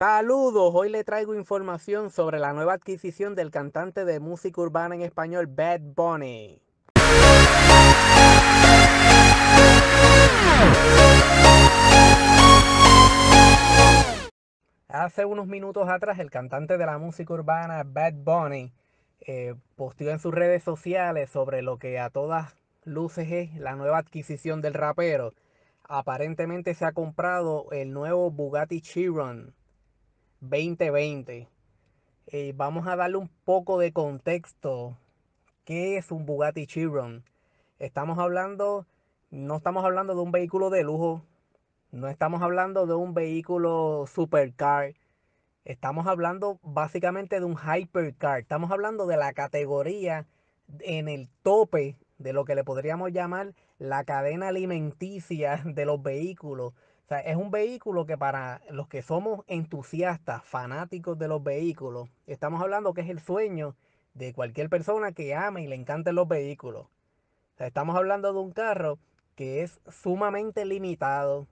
Saludos, hoy le traigo información sobre la nueva adquisición del cantante de música urbana en español Bad Bunny. Hace unos minutos atrás el cantante de la música urbana Bad Bunny eh, posteó en sus redes sociales sobre lo que a todas luces es la nueva adquisición del rapero. Aparentemente se ha comprado el nuevo Bugatti Chiron 2020. Eh, vamos a darle un poco de contexto. ¿Qué es un Bugatti Chiron? Estamos hablando, no estamos hablando de un vehículo de lujo, no estamos hablando de un vehículo supercar, estamos hablando básicamente de un hypercar, estamos hablando de la categoría en el tope de lo que le podríamos llamar la cadena alimenticia de los vehículos. O sea, es un vehículo que para los que somos entusiastas, fanáticos de los vehículos, estamos hablando que es el sueño de cualquier persona que ama y le encanten los vehículos. estamos hablando de un carro que es sumamente limitado.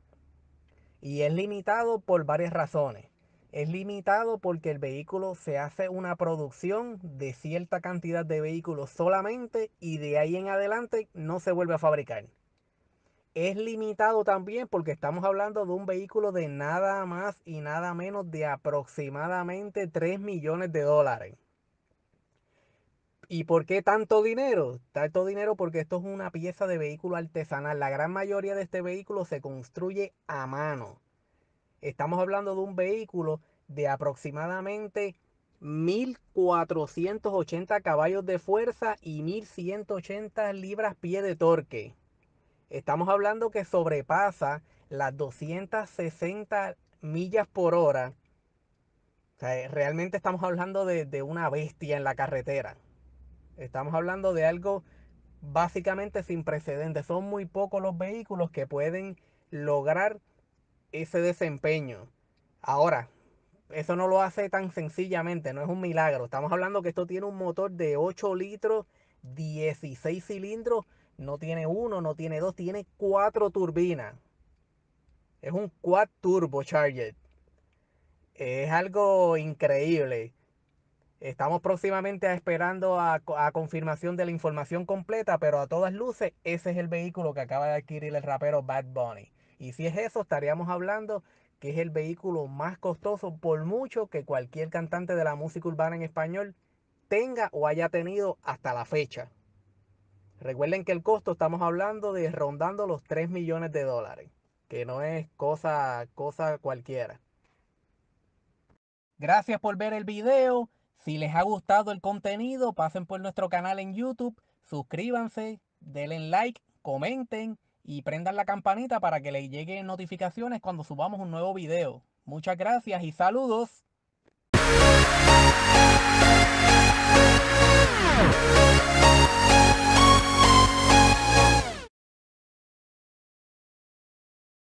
Y es limitado por varias razones. Es limitado porque el vehículo se hace una producción de cierta cantidad de vehículos solamente y de ahí en adelante no se vuelve a fabricar es limitado también porque estamos hablando de un vehículo de nada más y nada menos de aproximadamente 3 millones de dólares. ¿Y por qué tanto dinero? Tanto dinero porque esto es una pieza de vehículo artesanal. La gran mayoría de este vehículo se construye a mano. Estamos hablando de un vehículo de aproximadamente 1480 caballos de fuerza y 1180 libras pie de torque. Estamos hablando que sobrepasa las 260 millas por hora. Eh, realmente estamos hablando de, de una bestia en la carretera. Estamos hablando de algo básicamente sin precedentes. Son muy pocos los vehículos que pueden lograr ese desempeño. Ahora, eso no lo hace tan sencillamente, no es un milagro. Estamos hablando que esto tiene un motor de 8 litros, 16 cilindros no tiene uno, no tiene dos, tiene cuatro turbinas. Es un quad turbocharger. Es algo increíble. Estamos próximamente esperando a, a, confirmación de la información completa, pero a todas luces ese es el vehículo que acaba de adquirir el rapero Bad Bunny. Y si es eso, estaríamos hablando que es el vehículo más costoso por mucho que cualquier cantante de la música urbana en español tenga o haya tenido hasta la fecha. Recuerden que el costo estamos hablando de rondando los 3 millones de dólares, que no es cosa, cosa cualquiera. Gracias por ver el video. Si les ha gustado el contenido, pasen por nuestro canal en YouTube, suscríbanse, denle like, comenten y prendan la campanita para que les lleguen notificaciones cuando subamos un nuevo video. Muchas gracias y saludos.